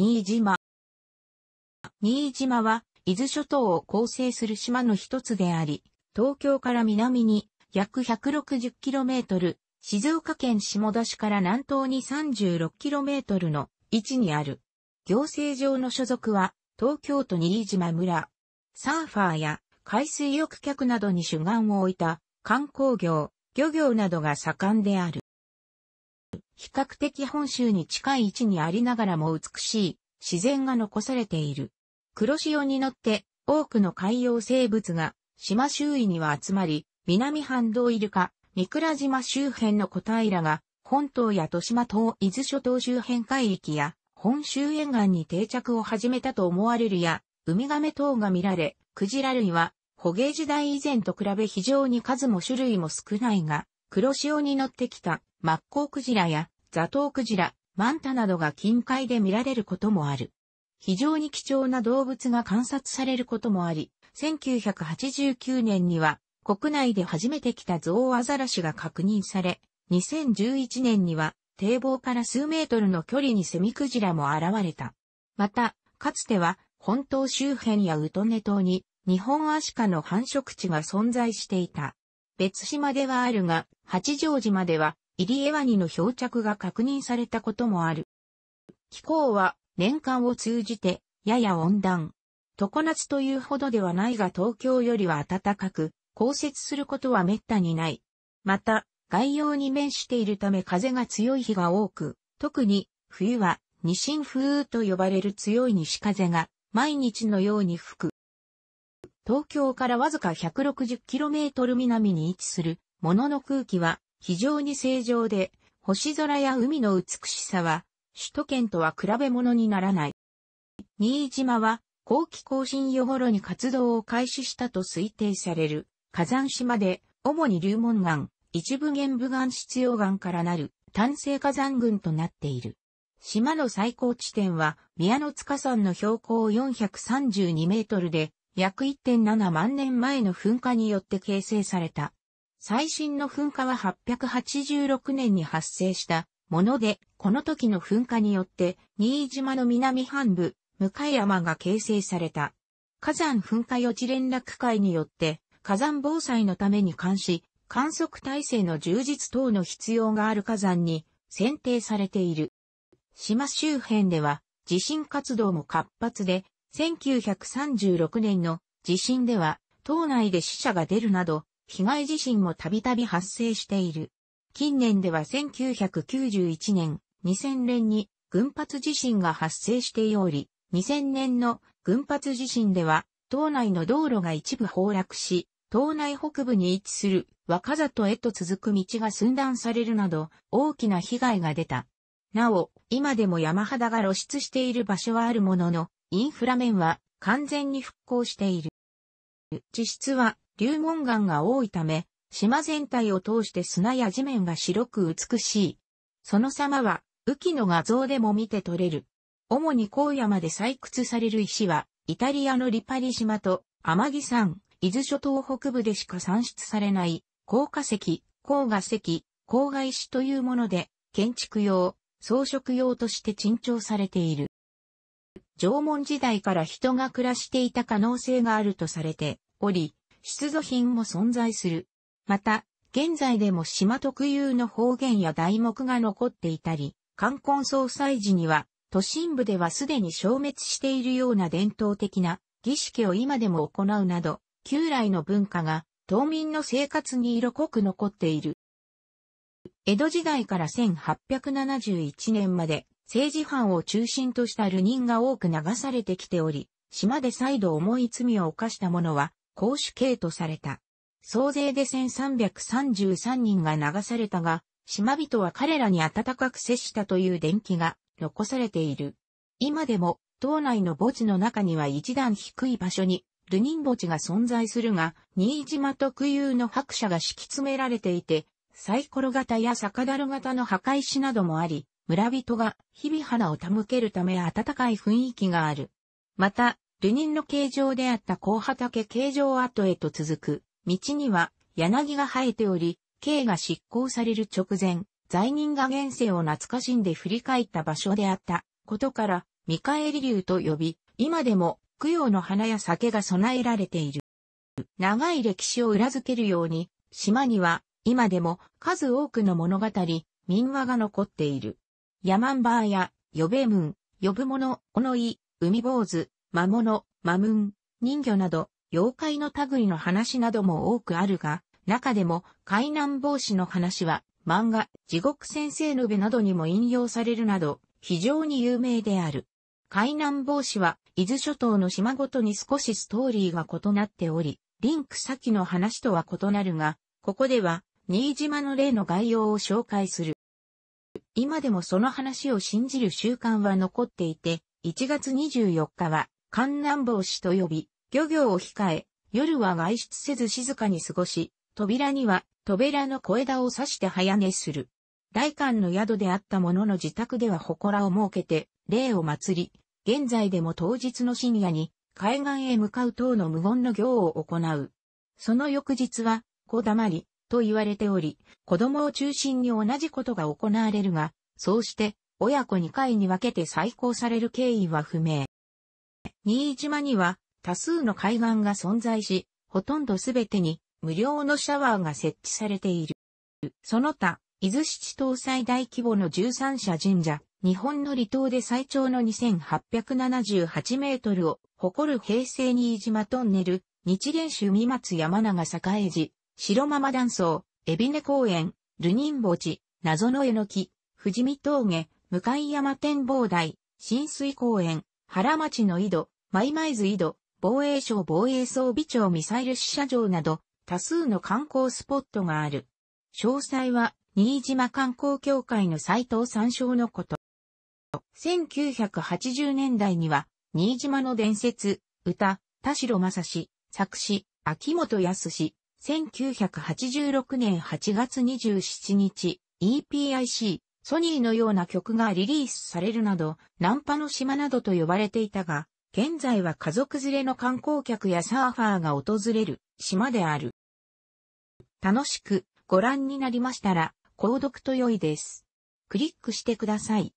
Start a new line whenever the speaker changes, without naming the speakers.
新島。新島は、伊豆諸島を構成する島の一つであり、東京から南に約 160km、静岡県下田市から南東に 36km の位置にある。行政上の所属は、東京都新島村。サーファーや海水浴客などに主眼を置いた観光業、漁業などが盛んである。比較的本州に近い位置にありながらも美しい自然が残されている。黒潮に乗って多くの海洋生物が島周囲には集まり、南半島イルカ、三倉島周辺の小平が本島や豊島島、伊豆諸島周辺海域や本州沿岸に定着を始めたと思われるや、ウミガメ等が見られ、クジラ類は捕鯨時代以前と比べ非常に数も種類も少ないが、黒潮に乗ってきたマッコウクジラやザトウクジラ、マンタなどが近海で見られることもある。非常に貴重な動物が観察されることもあり、1989年には国内で初めて来たゾウアザラシが確認され、2011年には堤防から数メートルの距離にセミクジラも現れた。また、かつては本島周辺やウトネ島に日本アシカの繁殖地が存在していた。別島ではあるが、八丈島では入江ワニの漂着が確認されたこともある。気候は年間を通じてやや温暖。常夏というほどではないが東京よりは暖かく、降雪することは滅多にない。また、外洋に面しているため風が強い日が多く、特に冬は西風と呼ばれる強い西風が毎日のように吹く。東京からわずか 160km 南に位置するものの空気は非常に正常で、星空や海の美しさは、首都圏とは比べ物にならない。新島は、後期更新夜頃に活動を開始したと推定される、火山島で、主に流門岩、一部玄武岩質溶岩からなる、単生火山群となっている。島の最高地点は、宮の塚山の標高432メートルで、約1.7万年前の噴火によって形成された、最新の噴火は886年に発生したもので、この時の噴火によって、新島の南半部、向山が形成された。火山噴火予知連絡会によって、火山防災のために監視、観測体制の充実等の必要がある火山に選定されている。島周辺では地震活動も活発で、1936年の地震では島内で死者が出るなど被害地震もたびたび発生している。近年では1991年、2000年に群発地震が発生しており、2000年の群発地震では、島内の道路が一部崩落し、島内北部に位置する若里へと続く道が寸断されるなど、大きな被害が出た。なお、今でも山肌が露出している場所はあるものの、インフラ面は完全に復興している。地質は流紋岩が多いため、島全体を通して砂や地面が白く美しい。その様は、雨季の画像でも見て取れる。主に荒野まで採掘される石は、イタリアのリパリ島と、天城山、伊豆諸島北部でしか産出されない、高化石、高画石、高外石というもので、建築用、装飾用として珍重されている。縄文時代から人が暮らしていた可能性があるとされており、出土品も存在する。また、現在でも島特有の方言や題目が残っていたり、冠婚葬祭時には、都心部ではすでに消滅しているような伝統的な儀式を今でも行うなど、旧来の文化が島民の生活に色濃く残っている。江戸時代から1871年まで政治犯を中心とした流人が多く流されてきており、島で再度重い罪を犯した者は公主刑とされた。総勢で1333人が流されたが、島人は彼らに温かく接したという伝記が残されている。今でも、島内の墓地の中には一段低い場所に、ルニン墓地が存在するが、新島特有の白車が敷き詰められていて、サイコロ型や酒樽型の墓石などもあり、村人が日々花を手向けるため暖かい雰囲気がある。また、流人の形状であった高畑形状跡へと続く、道には柳が生えており、刑が執行される直前、罪人が現世を懐かしんで振り返った場所であったことから、見返り流と呼び、今でも供養の花や酒が備えられている。長い歴史を裏付けるように、島には今でも数多くの物語、民話が残っている。ヤマンバーや、ヨベムン、ヨブモノ、オノイ、海坊主、魔物、魔文、人魚など、妖怪の類の話なども多くあるが、中でも、海難防止の話は、漫画、地獄先生のべなどにも引用されるなど、非常に有名である。海難防止は、伊豆諸島の島ごとに少しストーリーが異なっており、リンク先の話とは異なるが、ここでは、新島の例の概要を紹介する。今でもその話を信じる習慣は残っていて、1月24日は観南防止と呼び、漁業を控え、夜は外出せず静かに過ごし、扉には、扉の小枝を刺して早寝する。大官の宿であった者の自宅では祠を設けて、霊を祭り、現在でも当日の深夜に、海岸へ向かう等の無言の行を行う。その翌日は、小黙り、と言われており、子供を中心に同じことが行われるが、そうして、親子2回に分けて再興される経緯は不明。新島には多数の海岸が存在し、ほとんどすべてに無料のシャワーが設置されている。その他、伊豆七島最大規模の13社神社、日本の離島で最長の2878メートルを誇る平成新島トンネル、日蓮宗三松山長坂栄寺、白ママ断層、海老根公園、ルニン墓地、謎の絵の木、富士見峠、向山展望台、浸水公園、原町の井戸、マイマイズ井戸、防衛省防衛装備庁ミサイル試射場など、多数の観光スポットがある。詳細は、新島観光協会のサイトを参照のこと。1980年代には、新島の伝説、歌、田代正史、作詞、秋元康史、1986年8月27日、EPIC、ソニーのような曲がリリースされるなど、ナンパの島などと呼ばれていたが、現在は家族連れの観光客やサーファーが訪れる島である。楽しくご覧になりましたら、購読と良いです。クリックしてください。